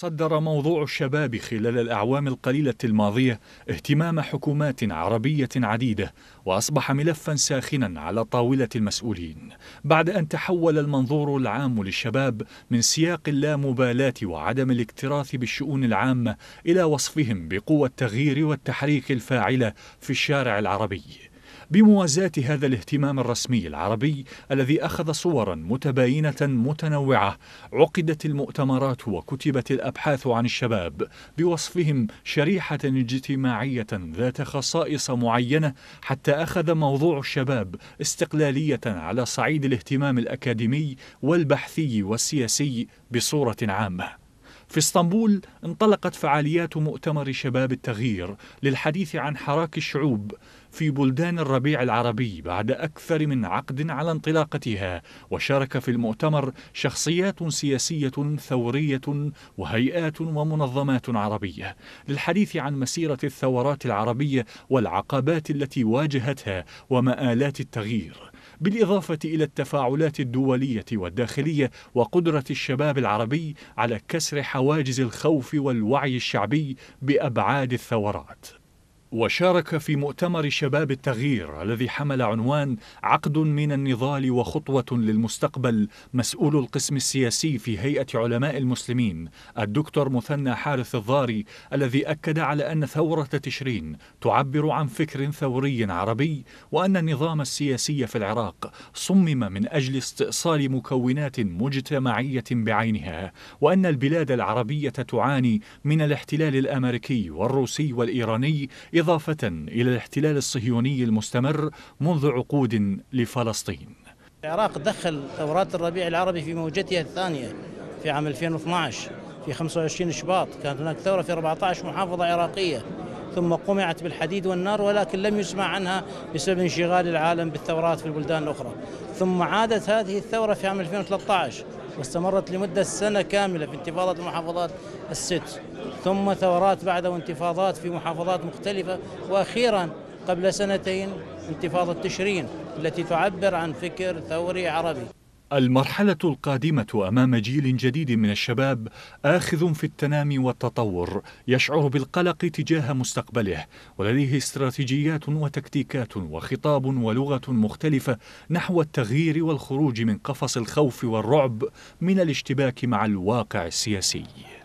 صدر موضوع الشباب خلال الأعوام القليلة الماضية اهتمام حكومات عربية عديدة وأصبح ملفا ساخنا على طاولة المسؤولين بعد أن تحول المنظور العام للشباب من سياق اللامبالاة وعدم الاكتراث بالشؤون العامة إلى وصفهم بقوى التغيير والتحريك الفاعلة في الشارع العربي بموازاة هذا الاهتمام الرسمي العربي الذي أخذ صورا متباينة متنوعة عقدت المؤتمرات وكتبت الأبحاث عن الشباب بوصفهم شريحة اجتماعية ذات خصائص معينة حتى أخذ موضوع الشباب استقلالية على صعيد الاهتمام الأكاديمي والبحثي والسياسي بصورة عامة في اسطنبول انطلقت فعاليات مؤتمر شباب التغيير للحديث عن حراك الشعوب في بلدان الربيع العربي بعد أكثر من عقد على انطلاقتها وشارك في المؤتمر شخصيات سياسية ثورية وهيئات ومنظمات عربية للحديث عن مسيرة الثورات العربية والعقبات التي واجهتها ومآلات التغيير بالإضافة إلى التفاعلات الدولية والداخلية وقدرة الشباب العربي على كسر حواجز الخوف والوعي الشعبي بأبعاد الثورات وشارك في مؤتمر شباب التغيير الذي حمل عنوان عقد من النضال وخطوة للمستقبل مسؤول القسم السياسي في هيئة علماء المسلمين الدكتور مثنى حارث الضاري الذي أكد على أن ثورة تشرين تعبر عن فكر ثوري عربي وأن النظام السياسي في العراق صمم من أجل استئصال مكونات مجتمعية بعينها وأن البلاد العربية تعاني من الاحتلال الأمريكي والروسي والإيراني إضافة إلى الاحتلال الصهيوني المستمر منذ عقود لفلسطين العراق دخل ثورات الربيع العربي في موجتها الثانية في عام 2012 في 25 شباط كانت هناك ثورة في 14 محافظة عراقية ثم قمعت بالحديد والنار ولكن لم يسمع عنها بسبب انشغال العالم بالثورات في البلدان الأخرى ثم عادت هذه الثورة في عام 2013 واستمرت لمدة سنة كاملة في انتفاضة المحافظات الست ثم ثورات بعدها وانتفاضات في محافظات مختلفة وأخيرا قبل سنتين انتفاضة تشرين التي تعبر عن فكر ثوري عربي المرحلة القادمة أمام جيل جديد من الشباب آخذ في التنامي والتطور، يشعر بالقلق تجاه مستقبله، ولديه استراتيجيات وتكتيكات وخطاب ولغة مختلفة نحو التغيير والخروج من قفص الخوف والرعب من الاشتباك مع الواقع السياسي.